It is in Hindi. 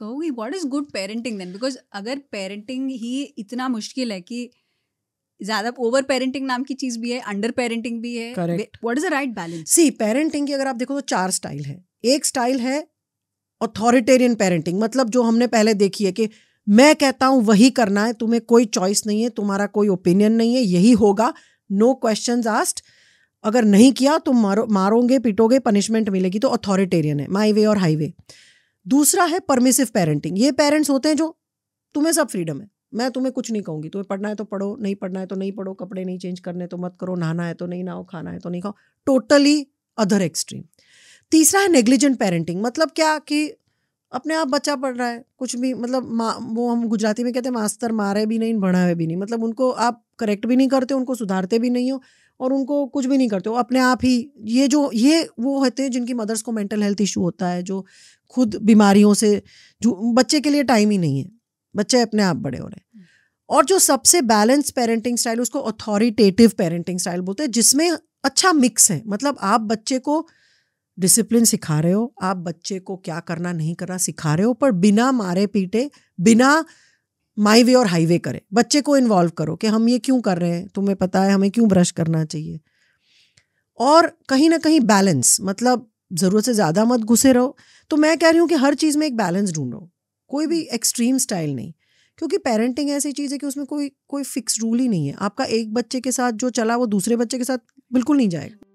कहूँगी what is good parenting then because अगर पेरेंटिंग ही इतना मुश्किल है कि ज्यादा ओवर पेरेंटिंग नाम की चीज भी है अंडर पेरेंटिंग भी है what is the right balance सी पेरेंटिंग की अगर आप देखो तो चार स्टाइल है एक स्टाइल है अथॉरिटेरियन पेरेंटिंग मतलब जो हमने पहले देखी है कि मैं कहता हूं वही करना है तुम्हें कोई चॉइस नहीं है तुम्हारा कोई ओपिनियन नहीं है यही होगा नो क्वेश्चन आस्ट अगर नहीं किया तो मारो मारोगे पिटोगे पनिशमेंट मिलेगी तो अथॉरिटेरियन है माई वे और हाईवे दूसरा है परमिसिव पेरेंटिंग ये पेरेंट्स होते हैं जो तुम्हें सब फ्रीडम है मैं तुम्हें कुछ नहीं कहूँगी तुम्हें पढ़ना है तो पढ़ो नहीं पढ़ना है तो नहीं पढ़ो कपड़े नहीं चेंज करने तो मत करो नहाना है तो नहीं नहाओ खाना है तो नहीं खाओ टोटली अदर एक्सट्रीम तीसरा है नेग्लिजेंट पेरेंटिंग मतलब क्या कि अपने आप बच्चा पढ़ रहा है कुछ भी मतलब वो हम गुजराती में कहते हैं मास्तर मारे भी नहीं बढ़ावे भी नहीं मतलब उनको आप करेक्ट भी नहीं करते उनको सुधारते भी नहीं हो और उनको कुछ भी नहीं करते हो अपने आप ही ये जो ये वो होते हैं जिनकी मदर्स को मेंटल हेल्थ इशू होता है जो खुद बीमारियों से जो बच्चे के लिए टाइम ही नहीं है बच्चे अपने आप बड़े हो रहे हैं हम्म। और जो सबसे बैलेंस पेरेंटिंग स्टाइल उसको अथॉरिटेटिव पेरेंटिंग स्टाइल बोलते हैं जिसमें अच्छा मिक्स है मतलब आप बच्चे को डिसिप्लिन सिखा रहे हो आप बच्चे को क्या करना नहीं करना सिखा रहे हो पर बिना मारे पीटे बिना माई वे और हाईवे करें बच्चे को इन्वॉल्व करो कि हम ये क्यों कर रहे हैं तुम्हें पता है हमें क्यों ब्रश करना चाहिए और कहीं ना कहीं बैलेंस मतलब ज़रूरत से ज़्यादा मत घुसे रहो तो मैं कह रही हूँ कि हर चीज़ में एक बैलेंस ढूंढो कोई भी एक्सट्रीम स्टाइल नहीं क्योंकि पेरेंटिंग ऐसी चीज़ है कि उसमें कोई कोई फिक्स रूल ही नहीं है आपका एक बच्चे के साथ जो चला वो दूसरे बच्चे के साथ बिल्कुल नहीं जाएगा